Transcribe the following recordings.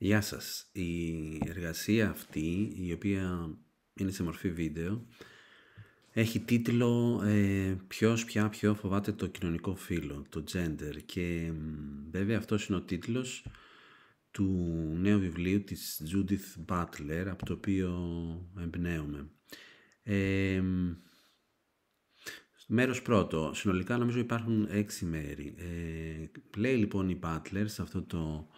Γεια σας. Η εργασία αυτή, η οποία είναι σε μορφή βίντεο, έχει τίτλο ε, «Ποιος πια πιο φοβάται το κοινωνικό φύλλο, το gender» και βέβαια αυτός είναι ο τίτλος του νέου βιβλίου της Judith Butler, από το οποίο εμπνέομαι. Ε, μέρος πρώτο. Συνολικά νομίζω υπάρχουν έξι μέρη. Ε, λέει λοιπόν η Butler σε αυτό το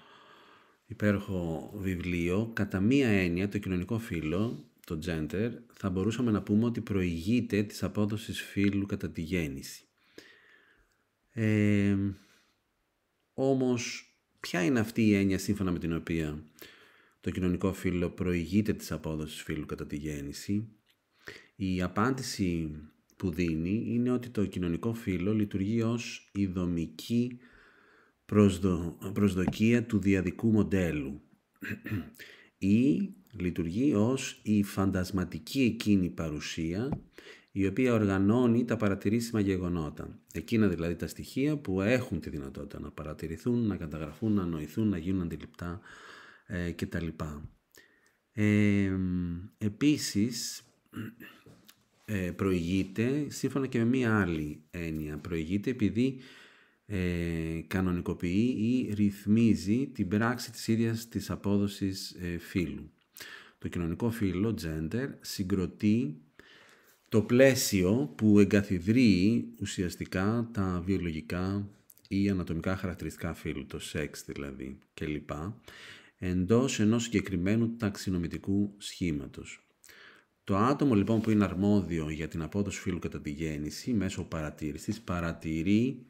υπέροχο βιβλίο, κατά μία έννοια το κοινωνικό φύλλο, το gender, θα μπορούσαμε να πούμε ότι προηγείται της απόδοσης φύλου κατά τη γέννηση. Ε, όμως, ποια είναι αυτή η έννοια σύμφωνα με την οποία το κοινωνικό φύλλο προηγείται της απόδοσης φύλλου κατά τη γέννηση. Η απάντηση που δίνει είναι ότι το κοινωνικό φύλλο λειτουργεί ως η δομική προσδοκία του διαδικού μοντέλου ή λειτουργεί ως η φαντασματική εκείνη παρουσία η οποία οργανώνει τα παρατηρήσιμα γεγονότα. Εκείνα δηλαδή τα στοιχεία που έχουν τη δυνατότητα να παρατηρηθούν, να καταγραφούν, να νοηθούν, να γίνουν αντιληπτά ε, κτλ. Ε, επίσης ε, προηγείται, σύμφωνα και με μία άλλη έννοια, προηγείται επειδή ε, κανονικοποιεί ή ρυθμίζει την πράξη της ίδιας της απόδοσης ε, φύλου. Το κοινωνικό φύλλο, gender, συγκροτεί το πλαίσιο που εγκαθιδρύει ουσιαστικά τα βιολογικά ή ανατομικά χαρακτηριστικά φύλου, το σεξ δηλαδή κλπ, εντός ενός συγκεκριμένου ταξινομητικού σχήματος. Το άτομο λοιπόν που είναι αρμόδιο για την απόδοση φύλου κατά τη γέννηση μέσω παρατήρησης παρατηρεί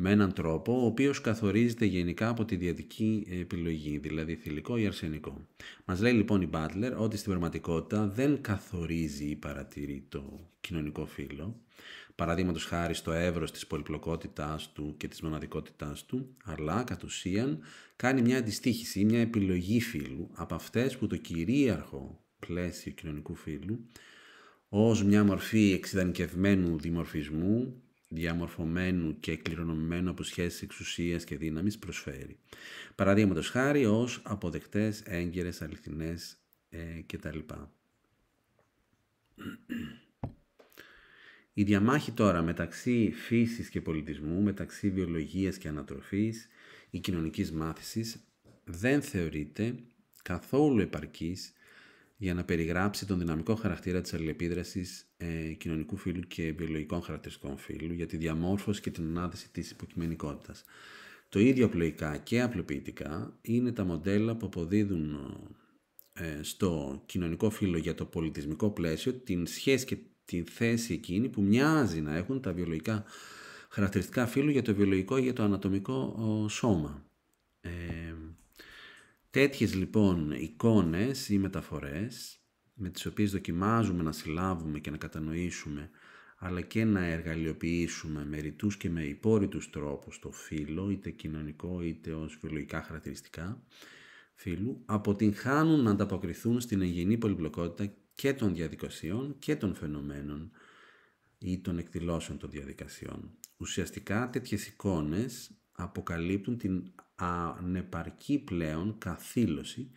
με έναν τρόπο ο οποίος καθορίζεται γενικά από τη διαδική επιλογή, δηλαδή θηλυκό ή αρσενικό. Μας λέει λοιπόν η Butler ότι στην πραγματικότητα δεν καθορίζει ή παρατηρεί το κοινωνικό φύλλο, παραδείγματος χάρη στο εύρος της πολυπλοκότητάς του και της μοναδικότητάς του, αλλά κατ' ουσίαν κάνει μια αντιστοίχηση ή μια επιλογή φύλου από αυτές που το κυρίαρχο πλαίσιο κοινωνικού φύλου ως μια μορφή εξειδανικευμένου δημορφισμού διαμορφωμένου και κληρονομημένου από σχέσεις εξουσίας και δύναμης προσφέρει. Παραδείγματος χάρη ως αποδεκτές, έγκαιρες, αληθινές ε, κτλ. Η διαμάχη τώρα μεταξύ φύσης και πολιτισμού, μεταξύ βιολογίας και ανατροφής ή κοινωνικής μάθησης δεν θεωρείται καθόλου επαρκής για να περιγράψει τον δυναμικό χαρακτήρα της αλληλεπίδρασης ε, κοινωνικού φύλου και βιολογικών χαρακτηριστικών φύλου για τη διαμόρφωση και την ανάδυση της υποκειμενικότητας. Το ίδιο απλοϊκά και απλοποιητικά είναι τα μοντέλα που αποδίδουν ε, στο κοινωνικό φύλο για το πολιτισμικό πλαίσιο την σχέση και τη θέση εκείνη που μοιάζει να έχουν τα βιολογικά χαρακτηριστικά φύλου για το βιολογικό ή για το ανατομικό σώμα. Ε, Τέτοιες λοιπόν εικόνες ή μεταφορές με τις οποίες δοκιμάζουμε να συλλάβουμε και να κατανοήσουμε αλλά και να εργαλειοποιήσουμε με ρητούς και με υπόρρητους τρόπους το φύλλο, είτε κοινωνικό είτε ως βιολογικά χαρακτηριστικά φύλλου, αποτυγχάνουν να ανταποκριθούν στην εγγενή πολυπλοκότητα και των διαδικασιών και των φαινομένων ή των εκδηλώσεων των διαδικασιών. Ουσιαστικά τέτοιες εικόνες αποκαλύπτουν την ανεπαρκή πλέον καθήλωση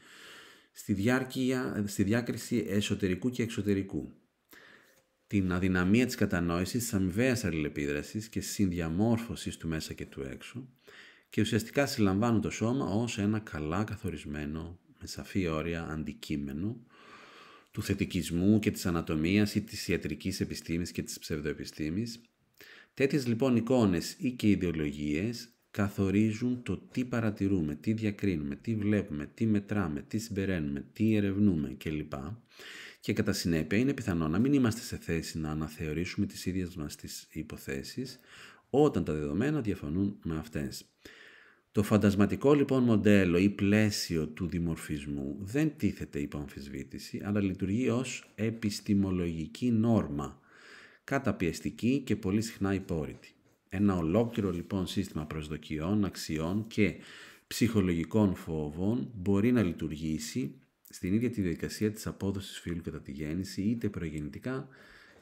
στη, διάρκεια, στη διάκριση εσωτερικού και εξωτερικού. Την αδυναμία της κατανόησης της αμοιβαίας αλληλεπίδρασης και συνδιαμόρφωσης του μέσα και του έξω και ουσιαστικά συλλαμβάνουν το σώμα ως ένα καλά καθορισμένο με σαφή όρια αντικείμενο του θετικισμού και της ανατομίας ή της ιατρικής επιστήμης και της ψευδοεπιστήμης. Τέτοιες λοιπόν εικόνες ή και ιδεολογίες καθορίζουν το τι παρατηρούμε, τι διακρίνουμε, τι βλέπουμε, τι μετράμε, τι συμπεραίνουμε, τι ερευνούμε κλπ. Και κατά συνέπεια είναι πιθανό να μην είμαστε σε θέση να αναθεωρήσουμε τις ίδιες μας τις υποθέσεις όταν τα δεδομένα διαφωνούν με αυτές. Το φαντασματικό λοιπόν μοντέλο ή πλαίσιο του δημορφισμού δεν τίθεται υπό αμφισβήτηση, αλλά λειτουργεί ως επιστημολογική νόρμα, καταπιεστική και πολύ συχνά υπόρρητη. Ένα ολόκληρο λοιπόν σύστημα προσδοκιών, αξιών και ψυχολογικών φόβων μπορεί να λειτουργήσει στην ίδια τη διαδικασία της απόδοσης φύλου κατά τη γέννηση, είτε προγεννητικά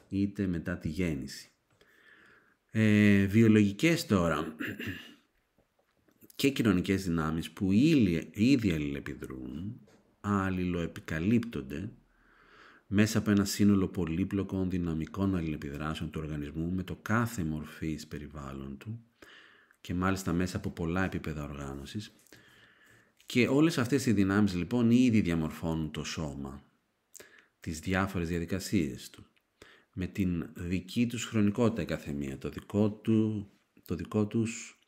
είτε μετά τη γέννηση. Ε, βιολογικές τώρα και κοινωνικές δυνάμεις που ήδη αλληλεπιδρούν, αλληλοεπικαλύπτονται μέσα από ένα σύνολο πολύπλοκων δυναμικών αλληλεπιδράσεων του οργανισμού με το κάθε μορφής περιβάλλον του και μάλιστα μέσα από πολλά επίπεδα οργάνωσης. Και όλες αυτές οι δυνάμεις λοιπόν ήδη διαμορφώνουν το σώμα, τις διάφορες διαδικασίες του, με την δική τους χρονικότητα η καθεμία, το δικό, του, το δικό τους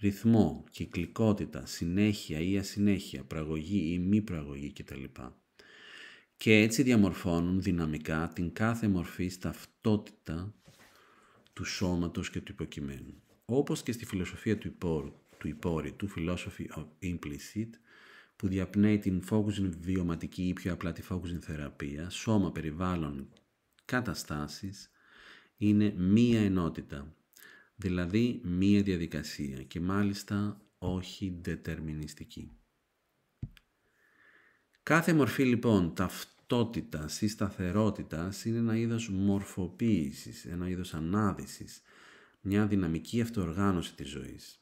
ρυθμό, κυκλικότητα, συνέχεια ή ασυνέχεια, πραγωγή ή μη πραγωγή κτλ και έτσι διαμορφώνουν δυναμικά την κάθε μορφή ταυτότητα του σώματος και του υποκειμένου. Όπως και στη φιλοσοφία του υπόρου, του υπόρρητου, philosophy of implicit, που διαπνέει την focusing βιωματική ή πιο απλά τη focusing θεραπεία, σώμα, περιβάλλον, καταστάσεις, είναι μία ενότητα, δηλαδή μία διαδικασία και μάλιστα όχι δετερμινιστική. Κάθε μορφή λοιπόν ταυτότητας ή σταθερότητας είναι ένα είδος μορφοποίησης, ένα είδος ανάδυσης, μια δυναμική αυτοοργάνωση της ζωής.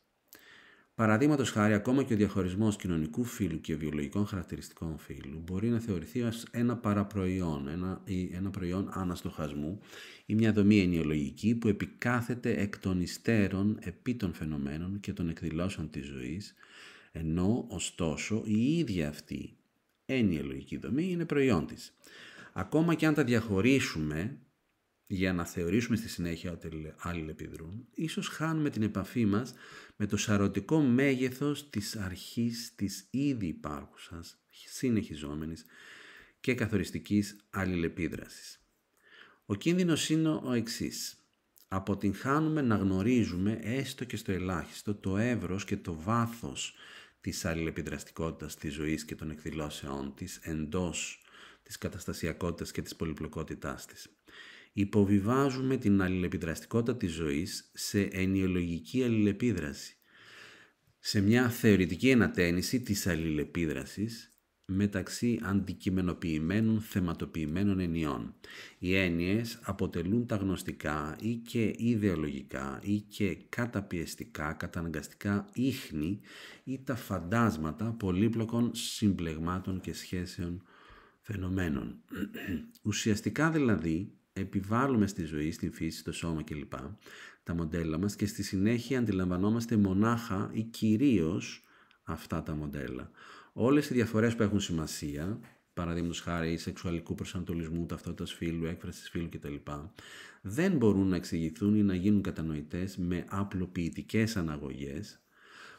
Παραδείγματος χάρη, ακόμα και ο διαχωρισμός κοινωνικού φύλου και βιολογικών χαρακτηριστικών φύλου μπορεί να θεωρηθεί ως ένα παραπροϊόν, ένα, ένα προϊόν αναστοχασμού ή μια δομή ενοιολογική που επικάθεται εκ των υστέρων επί των φαινομένων και των εκδηλώσεων της ζωής, ενώ ωστόσο η ίδια αυτή έννοια λογική δομή είναι προϊόν της. Ακόμα και αν τα διαχωρίσουμε για να θεωρήσουμε στη συνέχεια ότι άλλοι λεπίδρουν, ίσως χάνουμε την επαφή μας με το σαρωτικό μέγεθος της αρχής της ήδη υπάρχουσας, συνεχιζόμενης και καθοριστικής αλληλεπίδρασης. Ο κίνδυνος είναι ο εξής. Αποτυγχάνουμε να γνωρίζουμε έστω και στο ελάχιστο το εύρος και το βάθος της αλληλεπιδραστικότητας της ζωής και των εκδηλώσεών της εντός της καταστασιακότητας και της πολυπλοκότητάς της. Υποβιβάζουμε την αλληλεπιδραστικότητα της ζωής σε ενιολογική αλληλεπίδραση, σε μια θεωρητική ενατένιση της αλληλεπίδρασης μεταξύ αντικειμενοποιημένων θεματοποιημένων ενιών. Οι έννοιες αποτελούν τα γνωστικά ή και ιδεολογικά ή και καταπιεστικά, καταναγκαστικά ίχνη ή τα φαντάσματα πολύπλοκων συμπλεγμάτων και σχέσεων φαινομένων. Ουσιαστικά δηλαδή επιβάλλουμε στη ζωή, στην φύση, στο σώμα κλπ. τα μοντέλα μας και στη συνέχεια αντιλαμβανόμαστε μονάχα ή κυρίως αυτά τα μοντέλα. Όλες οι διαφορές που έχουν σημασία, παραδείγματος χάρη σεξουαλικού προσανατολισμού, ταυτότητας φύλου, έκφρασης φύλου κτλ., δεν μπορούν να εξηγηθούν ή να γίνουν κατανοητές με απλοποιητικές αναγωγές,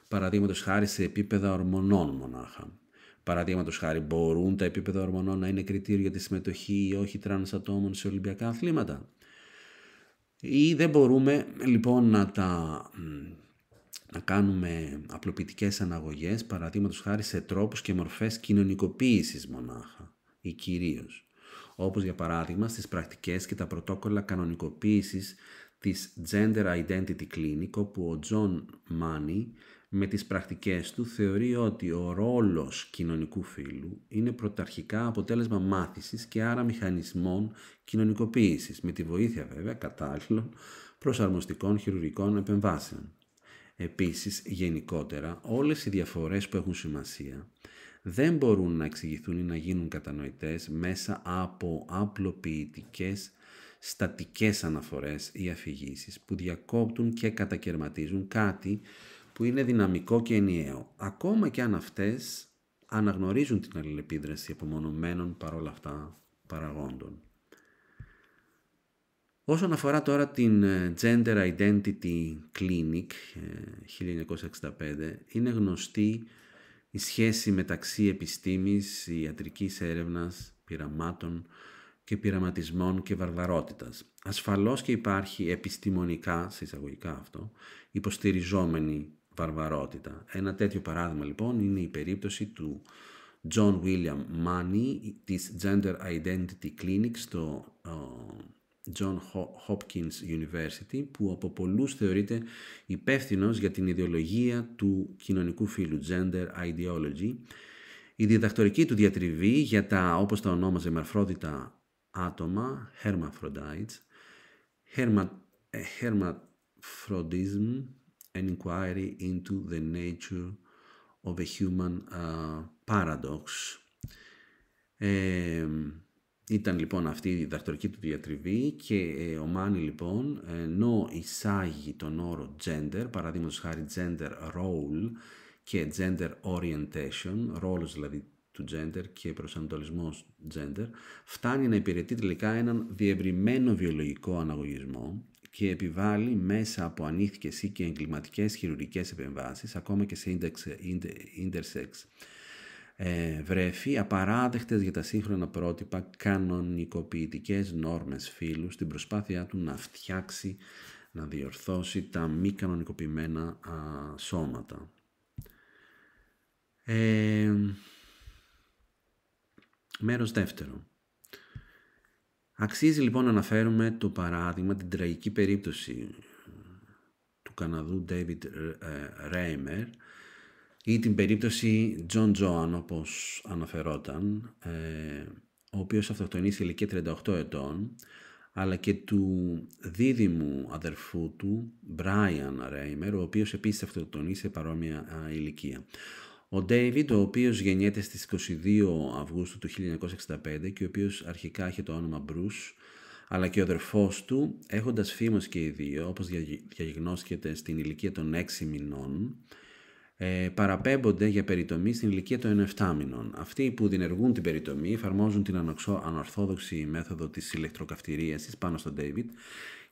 παραδείγματος χάρη σε επίπεδα ορμονών μονάχα. Παραδείγματος χάρη, μπορούν τα επίπεδα ορμονών να είναι κριτήριο για τη συμμετοχή ή όχι τραν ατόμων σε Ολυμπιακά αθλήματα. Ή δεν μπορούμε λοιπόν να τα να κάνουμε απλοποιητικές αναγωγές παραδείγματος χάρη σε τρόπους και μορφές κοινωνικοποίησης μονάχα ή κυρίως, όπως για παράδειγμα στις πρακτικές και τα πρωτόκολλα κανονικοποίησης της Gender Identity Clinic όπου ο Τζον Μάνι με τις πρακτικές του θεωρεί ότι ο ρόλος κοινωνικού φύλου είναι πρωταρχικά αποτέλεσμα μάθησης και άρα μηχανισμών κοινωνικοποίησης με τη βοήθεια βέβαια κατάλληλων προσαρμοστικών χειρουργικών επεμβάσεων. Επίσης, γενικότερα, όλες οι διαφορές που έχουν σημασία δεν μπορούν να εξηγηθούν ή να γίνουν κατανοητές μέσα από απλοποιητικές στατικές αναφορές ή αφηγήσεις που διακόπτουν και κατακαιρματίζουν κάτι που είναι δυναμικό και ενιαίο, ακόμα και αν αυτές αναγνωρίζουν την αλληλεπίδραση απομονωμένων παρόλα αυτά παραγόντων. Όσον αφορά τώρα την ε, Gender Identity Clinic 1965, ε, είναι γνωστή η σχέση μεταξύ επιστήμης, ιατρικής έρευνας, πειραμάτων και πειραματισμών και βαρβαρότητας. Ασφαλώς και υπάρχει επιστημονικά, εισαγωγικά αυτό, υποστηριζόμενη βαρβαρότητα. Ένα τέτοιο παράδειγμα λοιπόν είναι η περίπτωση του John William Money της Gender Identity Clinic στο John Hopkins University που από πολλούς θεωρείται υπεύθυνος για την ιδεολογία του κοινωνικού φύλου Gender Ideology. Η διδακτορική του διατριβή για τα όπως τα ονόμαζε μαρφρότητα άτομα hermaphrodites, ε, hermaphrodism an inquiry into the nature of a human uh, paradox. Ε, ήταν λοιπόν αυτή η διδακτορική του διατριβή και ε, ο Μάνι λοιπόν ε, ενώ εισάγει τον όρο gender, παραδείγματος χάρη gender role και gender orientation, ρόλος δηλαδή του gender και προσανατολισμός gender, φτάνει να υπηρετεί τελικά έναν διευρυμένο βιολογικό αναγωγισμό και επιβάλλει μέσα από ανήθικες ή και εγκληματικές χειρουργικές επεμβάσεις, ακόμα και σε intersex ε, βρέφη απαράδεκτες για τα σύγχρονα πρότυπα κανονικοποιητικές νόρμες φύλου στην προσπάθειά του να φτιάξει, να διορθώσει τα μη κανονικοποιημένα σώματα. Ε, μέρος δεύτερο. Αξίζει λοιπόν να αναφέρουμε το παράδειγμα, την τραγική περίπτωση του Καναδού David Ρέιμερ, ή την περίπτωση Τζον Τζόαν όπως αναφερόταν, ε, ο οποίος αυτοκτονήθηκε ηλικία 38 ετών, αλλά και του δίδυμου αδερφού του, Μπράιαν Ρέιμερ, ο οποίος επίσης αυτοκτονεί σε παρόμοια ηλικία. Ο Ντέιβιντ, ο οποίος γεννιέται στις 22 Αυγούστου του 1965 και ο οποίος αρχικά είχε το όνομα Bruce, αλλά και ο αδερφός του, έχοντας φήμος και οι δύο, όπως διαγνώσκεται στην ηλικία των 6 μηνών, ε, παραπέμπονται για περιτομή στην ηλικία των 7 μηνών. Αυτοί που δινεργούν την περιτομή εφαρμόζουν την ανοξό, ανορθόδοξη μέθοδο της ηλεκτροκαυτηρίασης πάνω στον και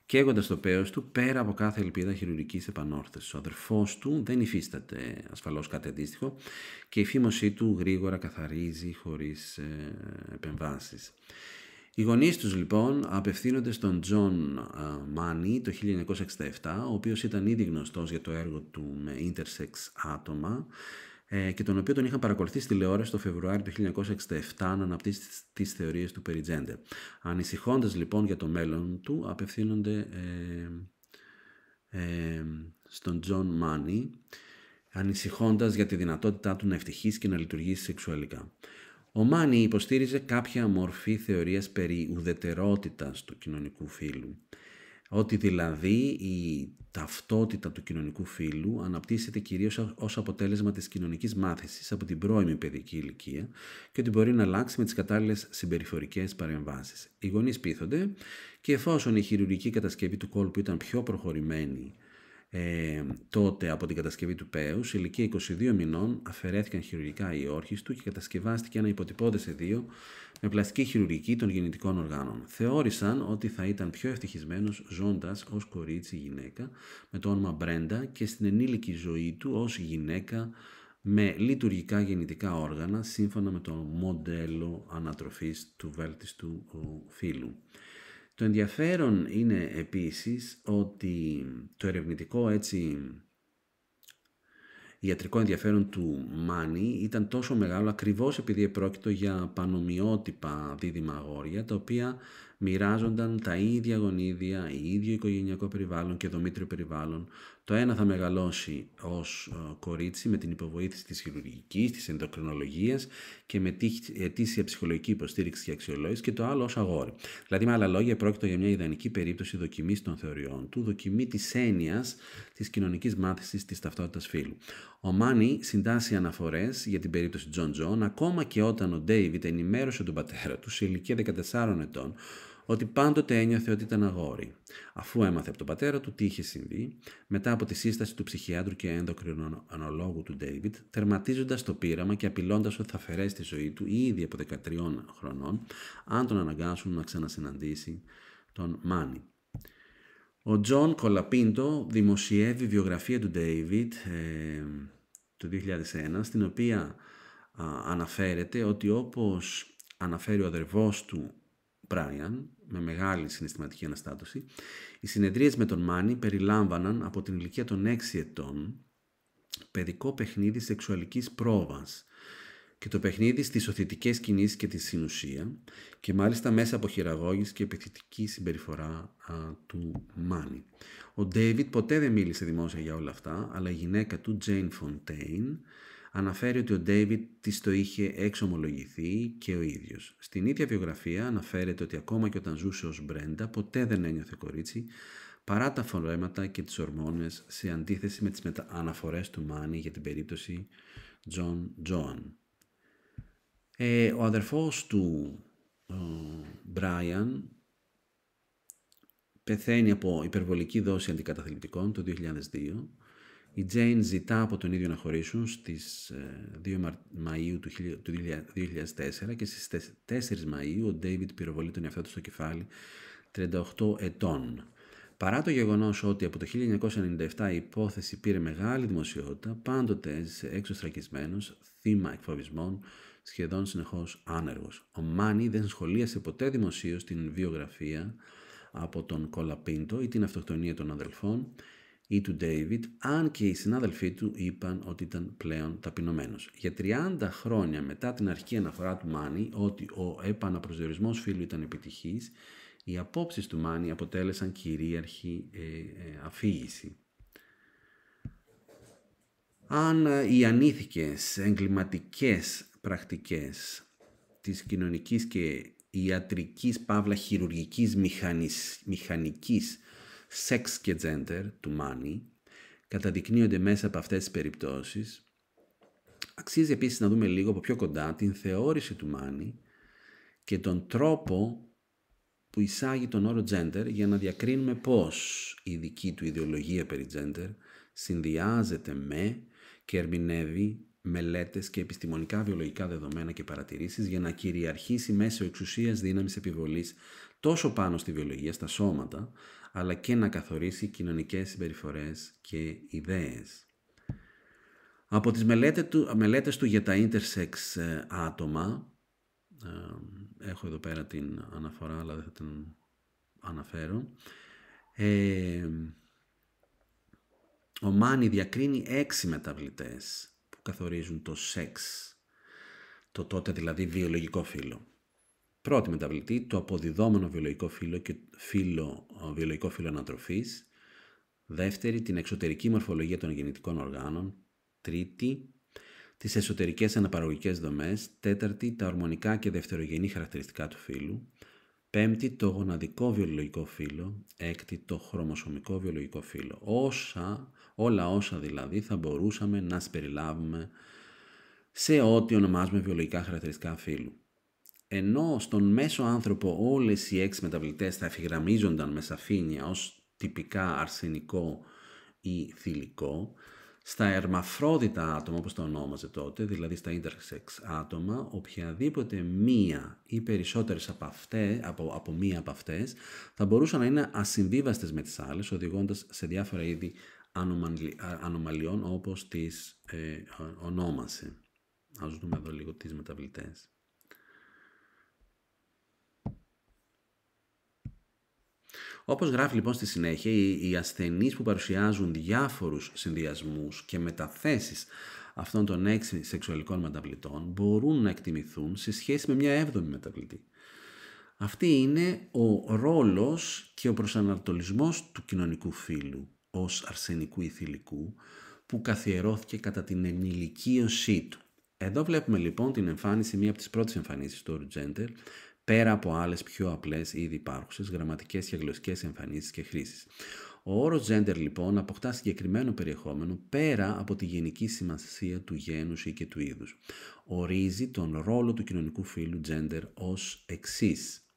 καίγοντας το πέος του πέρα από κάθε ελπίδα χειρουργικής επανόρθωσης. Ο αδερφός του δεν υφίσταται ασφαλώς κάτι αντίστοιχο και η φήμωσή του γρήγορα καθαρίζει χωρίς ε, επεμβάσεις. Οι γονείς τους λοιπόν απευθύνονται στον Τζον ε, Μάνι το 1967, ο οποίος ήταν ήδη γνωστός για το έργο του με intersex άτομα ε, και τον οποίο τον είχαν παρακολουθεί στη τηλεόραση το Φεβρουάριο του 1967 να αναπτύσσει τις θεωρίες του περί gender. Ανησυχώντας λοιπόν για το μέλλον του, απευθύνονται ε, ε, στον Τζον Μάνι, ανησυχώντας για τη δυνατότητά του να ευτυχήσει και να λειτουργήσει σεξουαλικά. Ο Μάνι υποστήριζε κάποια μορφή θεωρίας περί ουδετερότητας του κοινωνικού φύλου. Ότι δηλαδή η ταυτότητα του κοινωνικού φύλου αναπτύσσεται κυρίως ως αποτέλεσμα της κοινωνικής μάθησης από την πρώιμη παιδική ηλικία και ότι μπορεί να αλλάξει με τις κατάλληλες συμπεριφορικές παρεμβάσεις. Οι γονείς πείθονται και εφόσον η χειρουργική κατασκευή του κόλπου ήταν πιο προχωρημένη ε, τότε από την κατασκευή του σε ηλικία 22 μηνών, αφαιρέθηκαν χειρουργικά οι όρχες του και κατασκευάστηκε ένα σε εδίο με πλαστική χειρουργική των γεννητικών οργάνων. Θεώρησαν ότι θα ήταν πιο ευτυχισμένος ζώντας ως κορίτσι γυναίκα με το όνομα Μπρέντα και στην ενήλικη ζωή του ως γυναίκα με λειτουργικά γεννητικά όργανα σύμφωνα με το μοντέλο ανατροφής του βέλτιστου φύλου. Το ενδιαφέρον είναι επίσης ότι το ερευνητικό έτσι ιατρικό ενδιαφέρον του Μάνι ήταν τόσο μεγάλο ακριβώς επειδή επρόκειτο για πανομοιότυπα δίδυμα αγόρια τα οποία μοιράζονταν τα ίδια γονίδια, ίδιο οικογενειακό περιβάλλον και δομήτριο περιβάλλον. Το ένα θα μεγαλώσει ως ε, κορίτσι με την υποβοήθηση της χειρουργικής, της ενδοκρινολογίας και με αιτήσια ψυχολογική υποστήριξη και αξιολόγηση και το άλλο ως αγόρι. Δηλαδή με άλλα λόγια πρόκειται για μια ιδανική περίπτωση δοκιμής των θεωριών του, δοκιμή της έννοιας της κοινωνικής μάθησης της ταυτότητας φύλου. Ο Μάνι συντάσσει αναφορές για την περίπτωση Τζον Τζον ακόμα και όταν ο Ντέιβιτ ενημέρωσε τον πατέρα του σε ηλικία 14 ετών ότι πάντοτε ένιωθε ότι ήταν αγόρι. Αφού έμαθε από τον πατέρα του τι είχε συμβεί, μετά από τη σύσταση του ψυχιάτρου και ενδοκρινολόγου του Ντέιβιτ, τερματίζοντας το πείραμα και απειλώντας ότι θα αφαιρέσει τη ζωή του ήδη από 13 χρονών, αν τον αναγκάσουν να ξανασυναντήσει τον Μάνι. Ο Τζον Κολαπίντο δημοσιεύει βιογραφία του Ντέιβιτ ε, το 2001, στην οποία α, αναφέρεται ότι όπως αναφέρει ο αδερφός του Μπράιαν, με μεγάλη συναισθηματική αναστάτωση, οι συνεδρίες με τον Μάνι περιλάμβαναν από την ηλικία των 6 ετών παιδικό παιχνίδι σεξουαλικής πρόβας και το παιχνίδι στις οθητικές κινήσεις και τη συνουσία και μάλιστα μέσα από χειραγώγηση και επιθετική συμπεριφορά του Μάνι. Ο Ντέιβιτ ποτέ δεν μίλησε δημόσια για όλα αυτά, αλλά η γυναίκα του, Τζέιν Φοντέιν, αναφέρει ότι ο Ντέιβιτ της το είχε εξομολογηθεί και ο ίδιος. Στην ίδια βιογραφία αναφέρεται ότι ακόμα και όταν ζούσε ως Μπρέντα, ποτέ δεν ένιωθε κορίτσι, παρά τα φορέματα και τις ορμόνες σε αντίθεση με τις αναφορέ του Μάνι για την περίπτωση Τζον Τζόαν. Ε, ο αδερφός του Μπράιαν πεθαίνει από υπερβολική δόση αντικαταθλιπτικών το 2002 η Τζέιν ζητά από τον ίδιο να χωρίσουν στις 2 ε, Μαΐου του 2004 και στις 4 Μαΐου ο Ντέιβιτ πυροβολεί τον εαυτό του στο κεφάλι 38 ετών. Παρά το γεγονός ότι από το 1997 η υπόθεση πήρε μεγάλη δημοσιότητα, πάντοτε έζησε στρακισμένος, θύμα εκφοβισμών, σχεδόν συνεχώς άνεργος. Ο Μάνι δεν σχολίασε ποτέ δημοσίως την βιογραφία από τον Κολαπίντο ή την αυτοκτονία των αδελφών ή του Ντέιβιτ, αν και οι συνάδελφοί του είπαν ότι ήταν πλέον ταπεινωμένος. Για 30 χρόνια μετά την αρχή αναφορά του Μάνι ότι ο επαναπροσδιορισμός φίλου ήταν επιτυχής, οι απόψεις του Μάνι αποτέλεσαν κυρίαρχη ε, ε αφήγηση. Αν ε, οι ανήθικες εγκληματικές πρακτικές της κοινωνικής και ιατρικής παύλα χειρουργικής μηχανικής, μηχανικής sex και gender του money καταδεικνύονται μέσα από αυτές τις περιπτώσεις. Αξίζει επίσης να δούμε λίγο από πιο κοντά την θεώρηση του money και τον τρόπο που εισάγει τον όρο gender για να διακρίνουμε πώς η δική του ιδεολογία περί gender συνδυάζεται με και ερμηνεύει μελέτες και επιστημονικά βιολογικά δεδομένα και παρατηρήσεις για να κυριαρχήσει μέσω εξουσίας, δύναμης επιβολής, τόσο πάνω στη βιολογία, στα σώματα, αλλά και να καθορίσει κοινωνικές συμπεριφορές και ιδέες. Από τις μελέτες του, μελέτες του για τα intersex ε, άτομα, ε, έχω εδώ πέρα την αναφορά αλλά δεν θα την αναφέρω, ε, ο Μάνι διακρίνει έξι μεταβλητές καθορίζουν το σεξ, το τότε δηλαδή βιολογικό φύλλο. Πρώτη μεταβλητή, το αποδιδόμενο βιολογικό φύλλο και φύλλο, βιολογικό φύλλο ανατροφής. Δεύτερη, την εξωτερική μορφολογία των γεννητικών οργάνων. Τρίτη, τις εσωτερικές αναπαραγωγικές δομές. Τέταρτη, τα ορμονικά και δευτερογενή χαρακτηριστικά του φύλλου. Πέμπτη, το γοναδικό βιολογικό φύλλο. Έκτη, το χρωμοσωμικό βιολογικό φύλλο. Όσα Όλα όσα δηλαδή θα μπορούσαμε να συμπεριλάβουμε σε ό,τι ονομάζουμε βιολογικά χαρακτηριστικά φύλου. Ενώ στον μέσο άνθρωπο όλες οι έξι μεταβλητές θα εφηγραμμίζονταν με σαφήνεια ως τυπικά αρσενικό ή θηλυκό, στα ερμαφρόδιτα άτομα, όπως το ονόμαζε τότε, δηλαδή στα intersex άτομα, οποιαδήποτε μία ή περισσότερες από, αυτές, από, από μία από αυτές θα μπορούσαν να είναι ασυμβίβαστες με τις άλλες, οδηγώντας σε διάφορα είδη ανομαλιών όπως τις ε, ονόμασε. Ας δούμε εδώ λίγο τις μεταβλητές. Όπως γράφει λοιπόν στη συνέχεια, οι, οι ασθενείς που παρουσιάζουν διάφορους συνδυασμούς και μεταθέσεις αυτών των έξι σεξουαλικών μεταβλητών μπορούν να εκτιμηθούν σε σχέση με μια έβδομη μεταβλητή. Αυτή είναι ο ρόλος και ο προσανατολισμός του κοινωνικού φύλου ως αρσενικού θηλυκού, που καθιερώθηκε κατά την ενηλικίωσή του. Εδώ βλέπουμε λοιπόν την εμφάνιση, μία από τις πρώτες εμφανίσεις του όρου gender, πέρα από άλλες πιο απλές ήδη υπάρχουσες γραμματικές και γλωσσικές εμφανίσεις και χρήσεις. Ο όρος gender λοιπόν αποκτά συγκεκριμένο περιεχόμενο πέρα από τη γενική σημασία του γένους ή και του είδους. Ορίζει τον ρόλο του κοινωνικού φύλου gender ως εξής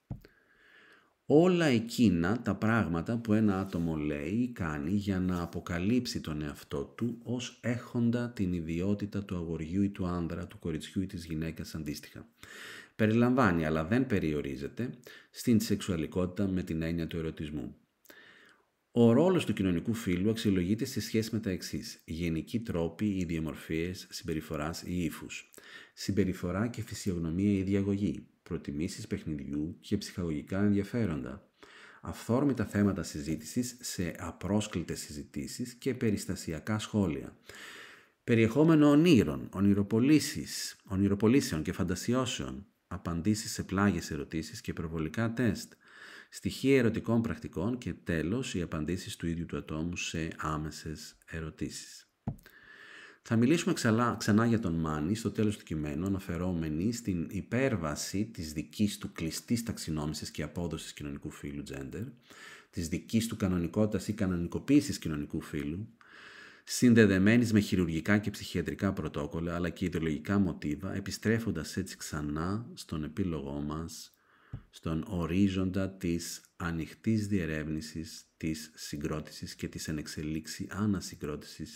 όλα εκείνα τα πράγματα που ένα άτομο λέει ή κάνει για να αποκαλύψει τον εαυτό του ως έχοντα την ιδιότητα του αγοριού ή του άνδρα, του κοριτσιού ή της γυναίκας αντίστοιχα. Περιλαμβάνει αλλά δεν περιορίζεται στην σεξουαλικότητα με την έννοια του ερωτισμού. Ο ρόλος του κοινωνικού φύλου αξιολογείται σε σχέση με τα εξής. Γενικοί τρόποι ή συμπεριφοράς ή ύφους, Συμπεριφορά και φυσιογνωμία ή διαγωγή προτιμήσεις παιχνιδιού και ψυχαγωγικά ενδιαφέροντα. Αυθόρμητα θέματα συζήτησης σε απρόσκλητες συζητήσεις και περιστασιακά σχόλια. Περιεχόμενο ονείρων, ονειροπολίσεων και φαντασιώσεων, απαντήσεις σε πλάγιες ερωτήσεις και προβολικά τεστ, στοιχεία ερωτικών πρακτικών και τέλος οι απαντήσεις του ίδιου του ατόμου σε άμεσες ερωτήσεις. Θα μιλήσουμε ξανά για τον Μάνι στο τέλος του κειμένου αναφερόμενοι στην υπέρβαση της δικής του κλειστής ταξινόμησης και απόδοσης κοινωνικού φύλου gender, της δικής του κανονικότητας ή κανονικοποίησης κοινωνικού φύλου, συνδεδεμένης με χειρουργικά και ψυχιατρικά πρωτόκολλα αλλά και ιδεολογικά μοτίβα, επιστρέφοντας έτσι ξανά στον επίλογό μας, στον ορίζοντα της ανοιχτής διερεύνησης, της συγκρότησης και της ενεξελίξη ανασυγκρότηση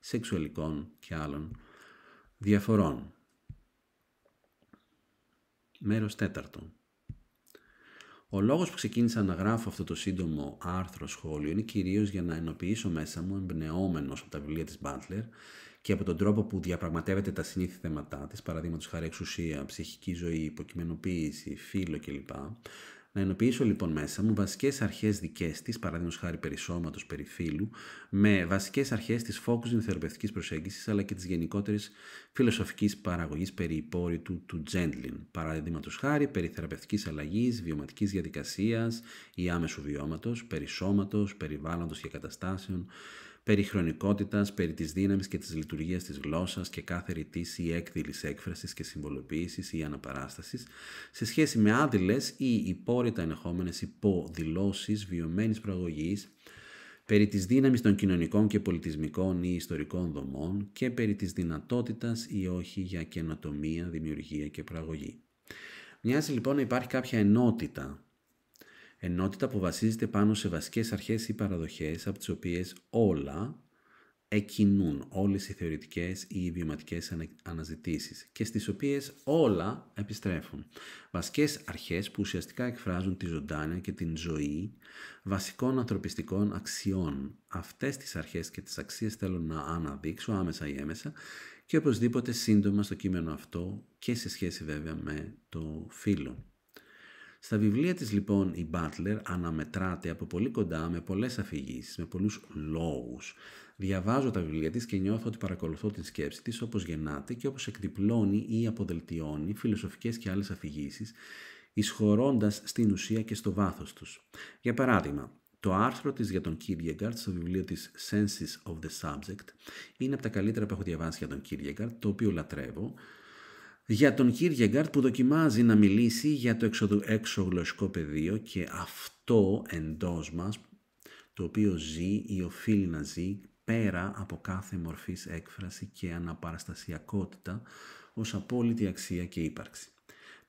σεξουαλικών και άλλων διαφορών. Μέρος τέταρτο. Ο λόγος που ξεκίνησα να γράφω αυτό το σύντομο άρθρο σχόλιο είναι κυρίως για να ενοποιήσω μέσα μου εμπνεόμενος από τα βιβλία της Butler και από τον τρόπο που διαπραγματεύεται τα συνήθη θέματά της, παραδείγματος χάρη εξουσία, ψυχική ζωή, υποκειμενοποίηση, φίλο κλπ, να ενοποιήσω λοιπόν μέσα μου βασικές αρχές δικές της, παραδείγματος χάρη περισώματος, περιφύλου, με βασικές αρχές της focusing θεραπευτικής προσέγγισης, αλλά και της γενικότερης φιλοσοφικής παραγωγής περί υπόρριτου του Gentling, παραδείγματος χάρη περί θεραπευτικής αλλαγής, βιωματικής διαδικασίας ή άμεσου βιώματος, περισώματος, περιβάλλοντος και καταστάσεων, περί χρονικότητας, περί της και της λειτουργίας της γλώσσας και κάθε ρητής ή έκδηλης έκφρασης και συμβολοποίησης ή αναπαράστασης, σε σχέση με άδειλες ή υπόρρητα ενεχόμενες υποδηλώσεις βιωμένης προαγωγής, περί της δύναμης των κοινωνικών και πολιτισμικών ή ιστορικών δομών και περί της δυνατότητας ή όχι για καινοτομία, δημιουργία και προαγωγή. Μοιάζει λοιπόν να υπάρχει κάποια ενότητα Ενότητα που βασίζεται πάνω σε βασικές αρχές ή παραδοχές από τις οποίες όλα εκκινούν όλες οι θεωρητικές ή οι βιωματικές αναζητήσεις και στις οποίες όλα επιστρέφουν. Βασικές αρχές που ουσιαστικά εκφράζουν τη ζωντάνια και την ζωή βασικών ανθρωπιστικών αξιών. Αυτές τις αρχές και τις αξίες θέλω να αναδείξω άμεσα ή έμεσα και οπωσδήποτε σύντομα στο κείμενο αυτό και σε σχέση βέβαια με το φύλλο. Στα βιβλία της λοιπόν η Butler αναμετράται από πολύ κοντά με πολλές αφηγήσεις, με πολλούς λόγους. Διαβάζω τα βιβλία της και νιώθω ότι παρακολουθώ την σκέψη της όπως γεννάται και όπως εκδιπλώνει ή αποδελτιώνει φιλοσοφικές και άλλες αφηγήσεις, ισχωρώντας στην ουσία και στο βάθος τους. Για παράδειγμα, το άρθρο της για τον Kierkegaard στο βιβλίο της Senses of the Subject είναι από τα καλύτερα που έχω διαβάσει για τον Kierkegaard, το οποίο λατρεύω, για τον Κίργεγκαρτ που δοκιμάζει να μιλήσει για το εξωγλωσσικό πεδίο και αυτό εντός μας το οποίο ζει ή οφείλει να ζει πέρα από κάθε μορφής έκφραση και αναπαραστασιακότητα ως απόλυτη αξία και ύπαρξη.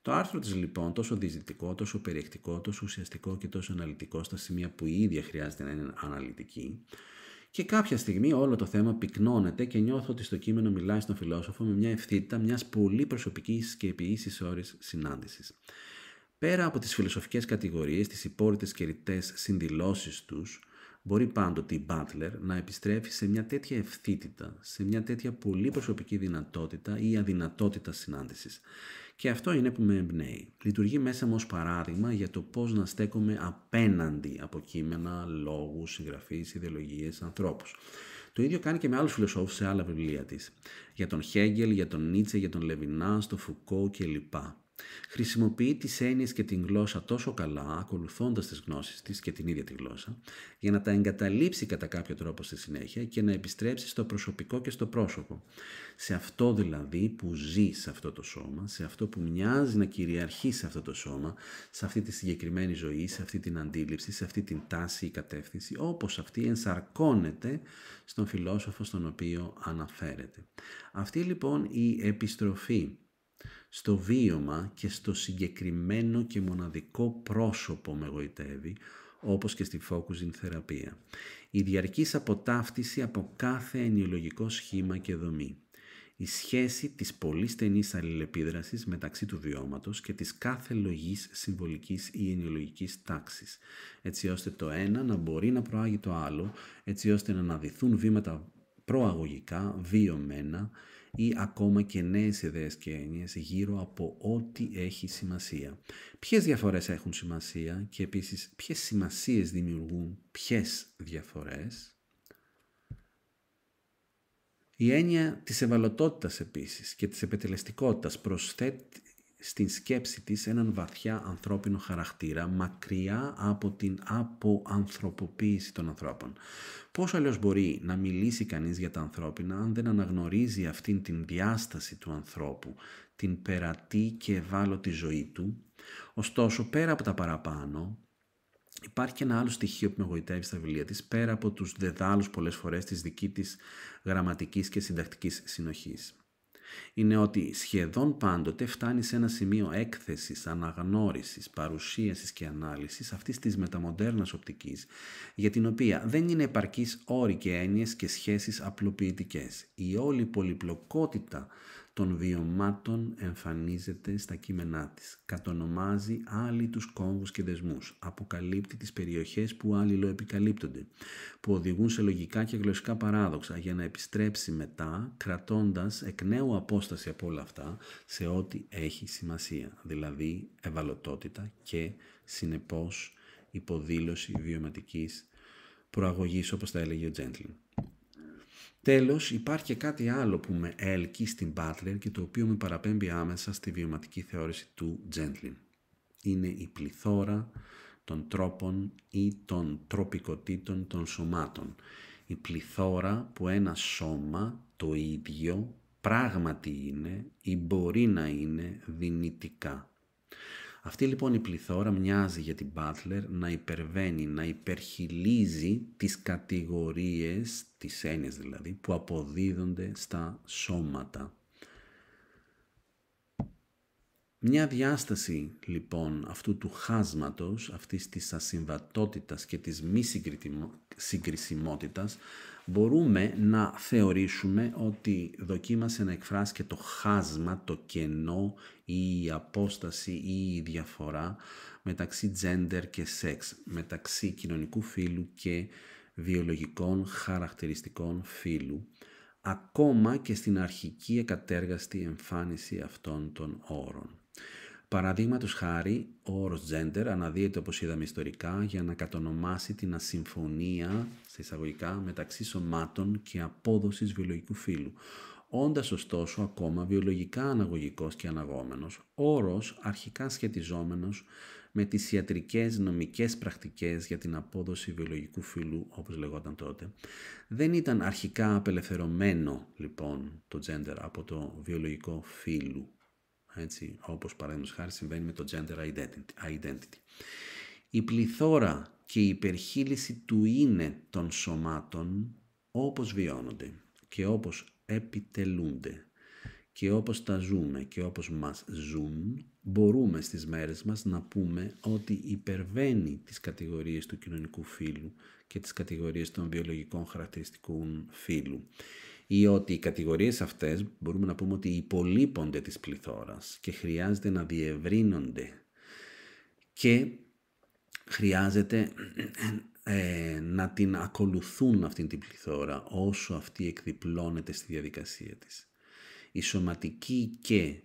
Το άρθρο της λοιπόν τόσο διζητικό, τόσο περιεκτικό, τόσο ουσιαστικό και τόσο αναλυτικό στα σημεία που η ίδια χρειάζεται να είναι αναλυτική, και κάποια στιγμή όλο το θέμα πυκνώνεται και νιώθω ότι στο κείμενο μιλάει στον φιλόσοφο με μια ευθύτητα μιας πολύ προσωπικής και επίση όρη συνάντησης. Πέρα από τις φιλοσοφικές κατηγορίες, τις υπόλοιπε και ρητές συνδηλώσεις τους, μπορεί πάντοτε η Μπάτλερ να επιστρέφει σε μια τέτοια ευθύτητα, σε μια τέτοια πολύ προσωπική δυνατότητα ή αδυνατότητα συνάντησης. Και αυτό είναι που με εμπνέει. Λειτουργεί μέσα μου ως παράδειγμα για το πώς να στέκομαι απέναντι από κείμενα, λόγους, συγγραφείς, ιδεολογίες, ανθρώπους. Το ίδιο κάνει και με άλλους φιλοσόφους σε άλλα βιβλία της. Για τον Χέγγελ, για τον Νίτσε, για τον Λεβινά, τον Φουκό κλπ. Χρησιμοποιεί τις έννοιες και την γλώσσα τόσο καλά, ακολουθώντας τις γνώσεις της και την ίδια τη γλώσσα, για να τα εγκαταλείψει κατά κάποιο τρόπο στη συνέχεια και να επιστρέψει στο προσωπικό και στο πρόσωπο. Σε αυτό δηλαδή που ζει σε αυτό το σώμα, σε αυτό που μοιάζει να κυριαρχεί σε αυτό το σώμα, σε αυτή τη συγκεκριμένη ζωή, σε αυτή την αντίληψη, σε αυτή την τάση ή κατεύθυνση, όπως αυτή ενσαρκώνεται στον φιλόσοφο στον οποίο αναφέρεται. Αυτή λοιπόν η επιστροφή στο βίωμα και στο συγκεκριμένο και μοναδικό πρόσωπο με γοητεύει, όπως και στη focusing θεραπεία. Η διαρκής αποτάφτιση από κάθε ενιολογικό σχήμα και δομή. Η σχέση της πολύ στενής αλληλεπίδρασης μεταξύ του βιώματος και της κάθε λογής συμβολικής ή ενιολογικής τάξης, έτσι ώστε το ένα να μπορεί να προάγει το άλλο, έτσι ώστε να αναδυθούν βήματα προαγωγικά, βιωμένα, ή ακόμα και νέες ιδέες και έννοιες γύρω από ό,τι έχει σημασία. Ποιες διαφορές έχουν σημασία και επίσης ποιες σημασίες δημιουργούν ποιες διαφορές. Η έννοια της ευαλωτότητας επίσης και της επιτελεστικότητας προσθέτει στην σκέψη της έναν βαθιά ανθρώπινο χαρακτήρα μακριά από την αποανθρωποποίηση των ανθρώπων. Πώς αλλιώς μπορεί να μιλήσει κανείς για τα ανθρώπινα αν δεν αναγνωρίζει αυτήν την διάσταση του ανθρώπου, την περατή και ευάλωτη ζωή του. Ωστόσο, πέρα από τα παραπάνω, Υπάρχει και ένα άλλο στοιχείο που με στα βιβλία της, πέρα από τους δεδάλους πολλές φορές της δική της γραμματικής και συντακτικής συνοχής είναι ότι σχεδόν πάντοτε φτάνει σε ένα σημείο έκθεσης, αναγνώρισης, παρουσίασης και ανάλυσης αυτής της μεταμοντέρνας οπτικής, για την οποία δεν είναι επαρκής όροι και έννοιες και σχέσεις απλοποιητικές. Η όλη πολυπλοκότητα των βιωμάτων εμφανίζεται στα κείμενά της. Κατονομάζει άλλοι τους κόμβους και δεσμούς. Αποκαλύπτει τις περιοχές που αλληλοεπικαλύπτονται, που οδηγούν σε λογικά και γλωσσικά παράδοξα για να επιστρέψει μετά κρατώντας εκ νέου απόσταση από όλα αυτά σε ό,τι έχει σημασία, δηλαδή ευαλωτότητα και συνεπώς υποδήλωση βιωματικής προαγωγής όπως τα έλεγε ο Τέλος, υπάρχει και κάτι άλλο που με έλκει στην Butler και το οποίο με παραπέμπει άμεσα στη βιωματική θεώρηση του Τζέντλιν. Είναι η πληθώρα των τρόπων ή των τροπικοτήτων των σωμάτων. Η πληθώρα που ένα σώμα το ίδιο πράγματι είναι ή μπορεί να είναι δυνητικά. Αυτή λοιπόν η πληθώρα μοιάζει για την Butler να υπερβαίνει, να υπερχιλίζει τις κατηγορίες, τις έννοιες δηλαδή, που αποδίδονται στα σώματα. Μια διάσταση λοιπόν αυτού του χάσματος, αυτής της ασυμβατότητας και της μη συγκρισιμότητας μπορούμε να θεωρήσουμε ότι δοκίμασε να εκφράσει και το χάσμα, το κενό ή η απόσταση ή η διαφορά μεταξύ gender και σεξ, μεταξύ κοινωνικού φύλου και βιολογικών χαρακτηριστικών φύλου, ακόμα και στην αρχική εκατέργαστη εμφάνιση αυτών των όρων. Παραδείγματος χάρη, ο όρος gender αναδύεται όπως είδαμε ιστορικά για να κατονομάσει την ασυμφωνία σε εισαγωγικά μεταξύ σωμάτων και απόδοσης βιολογικού φύλου. Όντας ωστόσο ακόμα βιολογικά αναγωγικός και αναγόμενος, όρος αρχικά σχετιζόμενος με τις ιατρικές νομικές πρακτικές για την απόδοση βιολογικού φύλου, όπως λεγόταν τότε. Δεν ήταν αρχικά απελευθερωμένο, λοιπόν, το gender από το βιολογικό φύλου έτσι, όπως παραδείγματος χάρη συμβαίνει με το gender identity. Η πληθώρα και η υπερχείληση του είναι των σωμάτων όπως βιώνονται και όπως επιτελούνται και όπως τα ζούμε και όπως μας ζουν, μπορούμε στις μέρες μας να πούμε ότι υπερβαίνει τις κατηγορίες του κοινωνικού φύλου και τις κατηγορίες των βιολογικών χαρακτηριστικών φύλου. Ή ότι οι κατηγορίες αυτές μπορούμε να πούμε ότι υπολείπονται της πληθώρας και χρειάζεται να διευρύνονται και χρειάζεται ε, να την ακολουθούν αυτήν την πληθώρα όσο αυτή εκδιπλώνεται στη διαδικασία της. Η σωματική και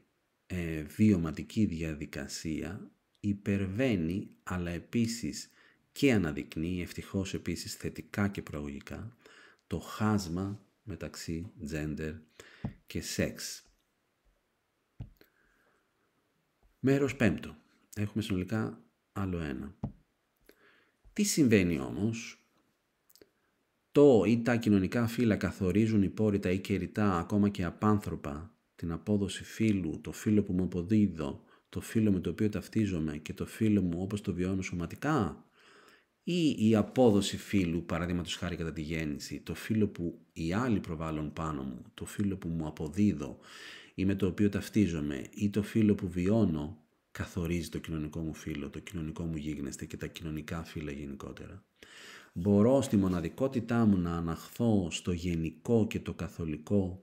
ε, βιωματική διαδικασία υπερβαίνει αλλά επίσης και αναδεικνύει ευτυχώς επίσης θετικά και προαγωγικά, το χάσμα μεταξύ gender και sex. Μέρος πέμπτο. Έχουμε συνολικά άλλο ένα. Τι συμβαίνει όμως το ή τα κοινωνικά φύλλα καθορίζουν υπόρρητα ή κεριτά, ακόμα και απάνθρωπα, την απόδοση φύλου, το φύλλο που μου αποδίδω, το φύλλο με το οποίο ταυτίζομαι και το φύλλο μου όπως το βιώνω σωματικά, ή η απόδοση φύλου, παραδείγματος χάρη κατά τη γέννηση, το φύλλο που οι άλλοι προβάλλουν πάνω μου, το φύλλο που μου αποδίδω ή με το οποίο ταυτίζομαι, ή το φύλλο που βιώνω, καθορίζει το κοινωνικό μου φύλλο, το κοινωνικό μου γίγνεσθε και τα κοινωνικά φύλλα γενικότερα μπορώ στη μοναδικότητά μου να αναχθώ στο γενικό και το καθολικό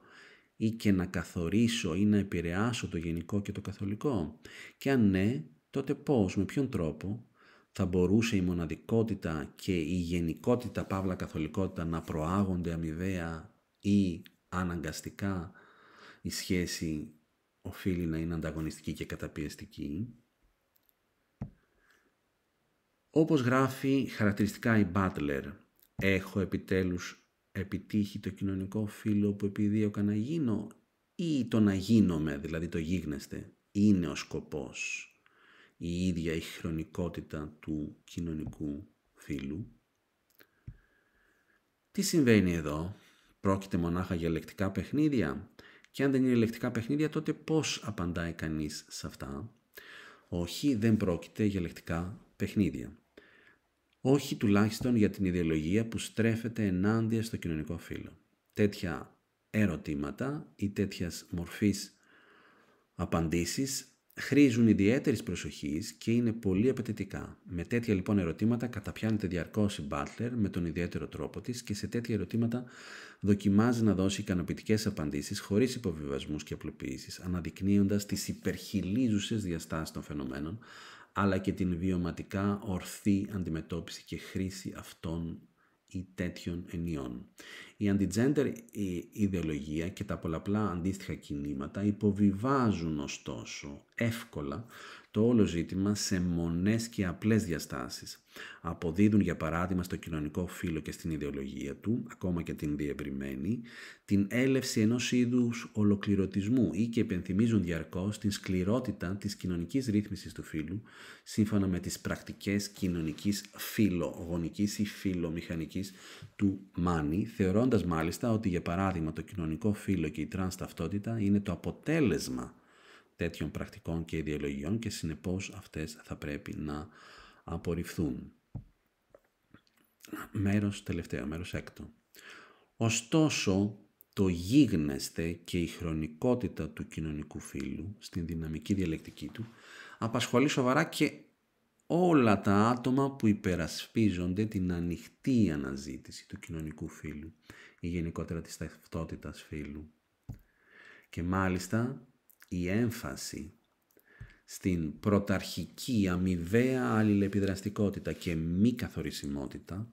ή και να καθορίσω ή να επηρεάσω το γενικό και το καθολικό. Και αν ναι, τότε πώς, με ποιον τρόπο θα μπορούσε η μοναδικότητα και η γενικότητα παύλα καθολικότητα να προάγονται αμοιβαία ή αναγκαστικά η σχέση οφείλει να είναι ανταγωνιστική και καταπιεστική. Όπως γράφει χαρακτηριστικά η Butler, έχω επιτέλους επιτύχει το κοινωνικό φίλο που επιδίωκα να γίνω ή το να γίνομαι, δηλαδή το γίγνεσθε, είναι ο σκοπός, η ίδια η χρονικότητα του κοινωνικού φίλου. Τι συμβαίνει εδώ, πρόκειται μονάχα για λεκτικά παιχνίδια και αν δεν είναι λεκτικά παιχνίδια τότε πώς απαντάει κανείς σε αυτά. Όχι, δεν πρόκειται για λεκτικά παιχνίδια όχι τουλάχιστον για την ιδεολογία που στρέφεται ενάντια στο κοινωνικό φύλλο. Τέτοια ερωτήματα ή τέτοιας μορφής απαντήσεις χρήζουν ιδιαίτερης προσοχής και είναι πολύ απαιτητικά. Με τέτοια λοιπόν ερωτήματα καταπιάνεται διαρκώς η τέτοια μορφης απαντησεις χρηζουν ιδιαιτερη προσοχης και ειναι πολυ απαιτητικα με τετοια λοιπον ερωτηματα καταπιανεται διαρκως η μπατλερ με τον ιδιαίτερο τρόπο της και σε τέτοια ερωτήματα δοκιμάζει να δώσει ικανοποιητικές απαντήσεις χωρίς υποβιβασμούς και απλοποιήσεις, αναδεικνύοντας τις υπερχιλίζουσες διαστάσεις των φαινομένων, αλλά και την βιωματικά ορθή αντιμετώπιση και χρήση αυτών ή τέτοιων ενιών. Η αντιτζέντερ ιδεολογία και τα πολλαπλά αντίστοιχα κινήματα υποβιβάζουν ωστόσο εύκολα το όλο ζήτημα σε μονές και απλές διαστάσεις. Αποδίδουν για παράδειγμα στο κοινωνικό φύλλο και στην ιδεολογία του, ακόμα και την διευρυμένη, την έλευση ενός είδους ολοκληρωτισμού ή και επενθυμίζουν διαρκώς την σκληρότητα της κοινωνικής ρύθμισης του φύλλου, σύμφωνα με τις πρακτικές κοινωνικής φιλογονικής ή φιλομηχανικής του Μάνι, θεωρώντας μάλιστα ότι για παράδειγμα το κοινωνικό φύλλο και η τρανς ταυτότητα είναι το αποτέλεσμα τέτοιων πρακτικών και ιδεολογιών και συνεπώς αυτές θα πρέπει να απορριφθούν. Μέρος τελευταίο, μέρος έκτο. Ωστόσο, το γίγνεσθε και η χρονικότητα του κοινωνικού φύλου στην δυναμική διαλεκτική του απασχολεί σοβαρά και όλα τα άτομα που υπερασπίζονται την ανοιχτή αναζήτηση του κοινωνικού φύλου ή γενικότερα της ταυτότητας φύλου. Και μάλιστα η έμφαση στην πρωταρχική αμοιβαία αλληλεπιδραστικότητα και μη καθορισιμότητα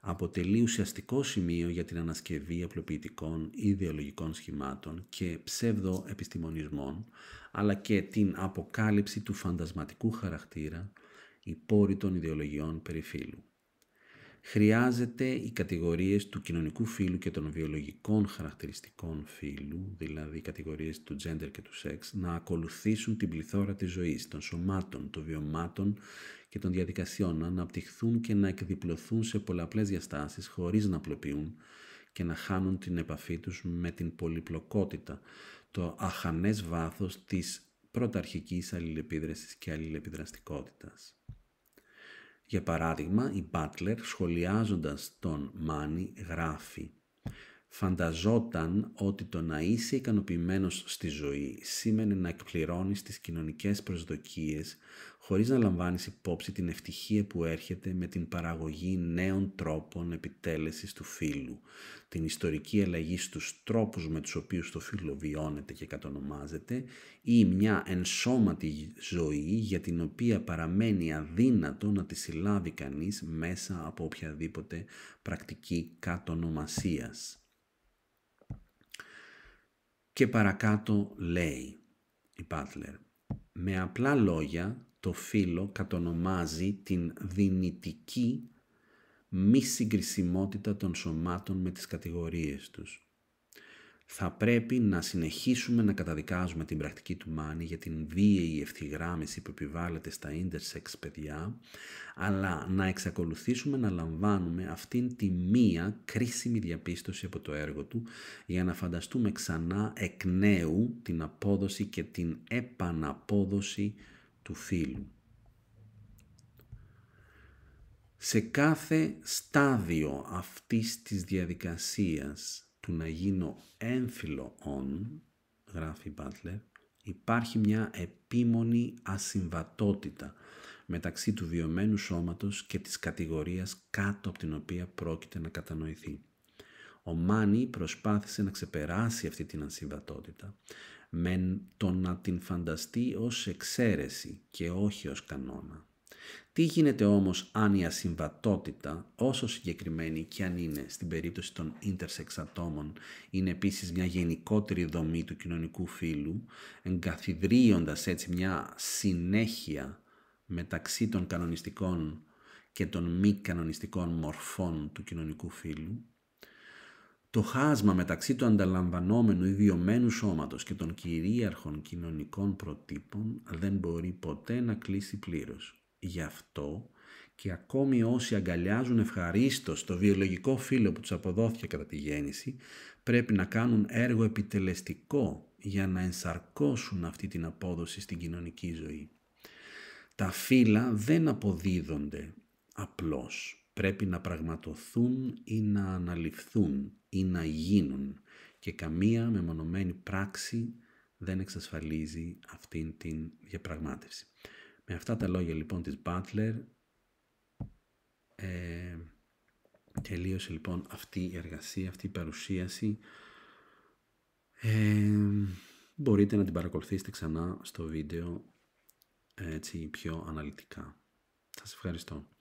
αποτελεί ουσιαστικό σημείο για την ανασκευή απλοποιητικών ιδεολογικών σχημάτων και ψευδοεπιστημονισμών, αλλά και την αποκάλυψη του φαντασματικού χαρακτήρα υπόρρητων ιδεολογιών περιφύλου χρειάζεται οι κατηγορίες του κοινωνικού φύλου και των βιολογικών χαρακτηριστικών φύλου, δηλαδή οι κατηγορίες του gender και του σεξ, να ακολουθήσουν την πληθώρα της ζωής, των σωμάτων, των βιωμάτων και των διαδικασιών, να αναπτυχθούν και να εκδιπλωθούν σε πολλαπλές διαστάσεις χωρίς να απλοποιούν και να χάνουν την επαφή τους με την πολυπλοκότητα, το αχανές βάθος της πρωταρχικής αλληλεπίδρασης και αλληλεπιδραστικότητας. Για παράδειγμα, η Butler σχολιάζοντας τον Μάνι γράφει «Φανταζόταν ότι το να είσαι ικανοποιημένος στη ζωή σήμαινε να εκπληρώνεις τις κοινωνικές προσδοκίες χωρίς να λαμβάνεις υπόψη την ευτυχία που έρχεται με την παραγωγή νέων τρόπων επιτέλεσης του φύλου, την ιστορική αλλαγή στους τρόπους με τους οποίους το φύλο βιώνεται και κατονομάζεται ή μια ενσώματη ζωή για την οποία παραμένει αδύνατο να τη συλλάβει κανείς μέσα από οποιαδήποτε πρακτική κατονομασίας. Και παρακάτω λέει η Πάτλερ, με απλά λόγια το φύλλο κατονομάζει την δυνητική μη συγκρισιμότητα των σωμάτων με τις κατηγορίες τους. Θα πρέπει να συνεχίσουμε να καταδικάζουμε την πρακτική του Μάνι για την βίαιη ευθυγράμμιση που επιβάλλεται στα ίντερσεξ παιδιά, αλλά να εξακολουθήσουμε να λαμβάνουμε αυτήν τη μία κρίσιμη διαπίστωση από το έργο του για να φανταστούμε ξανά εκ νέου την απόδοση και την επαναπόδοση του φίλου. Σε κάθε στάδιο αυτής της διαδικασίας του να γίνω έμφυλο όν, γράφει Butler, υπάρχει μια επίμονη ασυμβατότητα μεταξύ του βιωμένου σώματος και της κατηγορίας κάτω από την οποία πρόκειται να κατανοηθεί. Ο Μάνι προσπάθησε να ξεπεράσει αυτή την ασυμβατότητα με το να την φανταστεί ως εξαίρεση και όχι ως κανόνα. Τι γίνεται όμως αν η ασυμβατότητα, όσο συγκεκριμένη και αν είναι στην περίπτωση των intersex ατόμων, είναι επίσης μια γενικότερη δομή του κοινωνικού φύλου, εγκαθιδρύοντας έτσι μια συνέχεια μεταξύ των κανονιστικών και των μη κανονιστικών μορφών του κοινωνικού φύλου, το χάσμα μεταξύ του ανταλαμβανόμενου ιδιωμένου σώματος και των κυρίαρχων κοινωνικών προτύπων δεν μπορεί ποτέ να κλείσει πλήρως. Γι' αυτό και ακόμη όσοι αγκαλιάζουν ευχαρίστως το βιολογικό φύλλο που τους αποδόθηκε κατά τη γέννηση, πρέπει να κάνουν έργο επιτελεστικό για να ενσαρκώσουν αυτή την απόδοση στην κοινωνική ζωή. Τα φύλλα δεν αποδίδονται απλώς. Πρέπει να πραγματοθούν ή να αναλυφθούν ή να γίνουν και καμία μεμονωμένη πράξη δεν εξασφαλίζει αυτήν την διαπραγμάτευση. Με αυτά τα λόγια λοιπόν της Butler ε, τελείωσε λοιπόν αυτή η εργασία, αυτή η παρουσίαση. Ε, μπορείτε να την παρακολουθήσετε ξανά στο βίντεο έτσι πιο αναλυτικά. Σας ευχαριστώ.